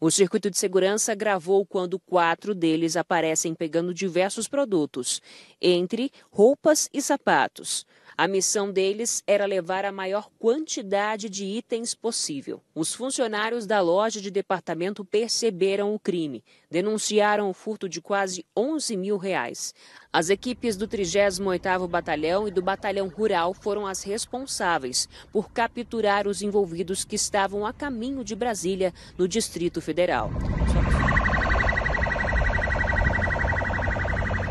O circuito de segurança gravou quando quatro deles aparecem pegando diversos produtos, entre roupas e sapatos. A missão deles era levar a maior quantidade de itens possível. Os funcionários da loja de departamento perceberam o crime, denunciaram o furto de quase 11 mil reais. As equipes do 38º Batalhão e do Batalhão Rural foram as responsáveis por capturar os envolvidos que estavam a caminho de Brasília, no Distrito Federal.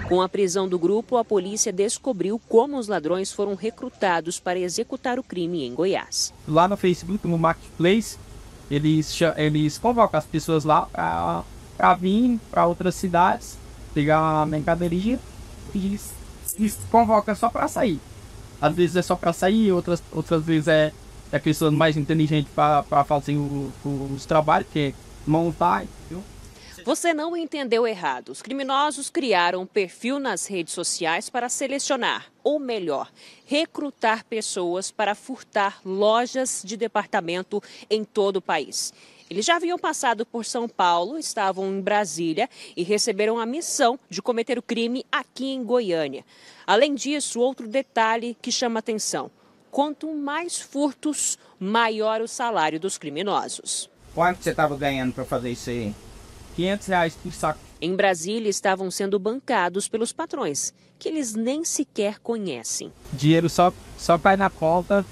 Com a prisão do grupo, a polícia descobriu como os ladrões foram recrutados para executar o crime em Goiás. Lá no Facebook, no Marketplace, eles, eles convocam as pessoas lá para vir para outras cidades, pegar a mercadoria que se convoca só para sair. Às vezes é só para sair, outras, outras vezes é, é a pessoa mais inteligente para fazer o, o, os trabalhos, que é montar, entendeu? Você não entendeu errado. Os criminosos criaram um perfil nas redes sociais para selecionar, ou melhor, recrutar pessoas para furtar lojas de departamento em todo o país. Eles já haviam passado por São Paulo, estavam em Brasília e receberam a missão de cometer o crime aqui em Goiânia. Além disso, outro detalhe que chama atenção: quanto mais furtos, maior o salário dos criminosos. Quanto você estava ganhando para fazer isso aí? 500 reais por saco. Em Brasília, estavam sendo bancados pelos patrões, que eles nem sequer conhecem. Dinheiro só, só cai na conta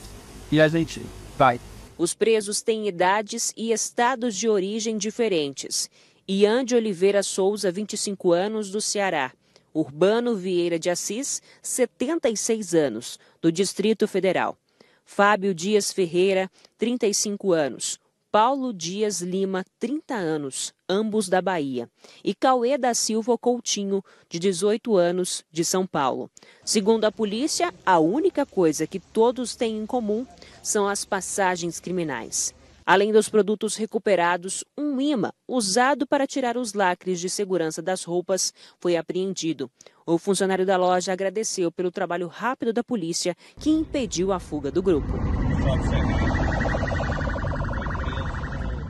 e a gente vai. Os presos têm idades e estados de origem diferentes. Ian Oliveira Souza, 25 anos, do Ceará. Urbano Vieira de Assis, 76 anos, do Distrito Federal. Fábio Dias Ferreira, 35 anos, Paulo Dias Lima, 30 anos, ambos da Bahia, e Cauê da Silva Coutinho, de 18 anos, de São Paulo. Segundo a polícia, a única coisa que todos têm em comum são as passagens criminais. Além dos produtos recuperados, um imã usado para tirar os lacres de segurança das roupas foi apreendido. O funcionário da loja agradeceu pelo trabalho rápido da polícia que impediu a fuga do grupo.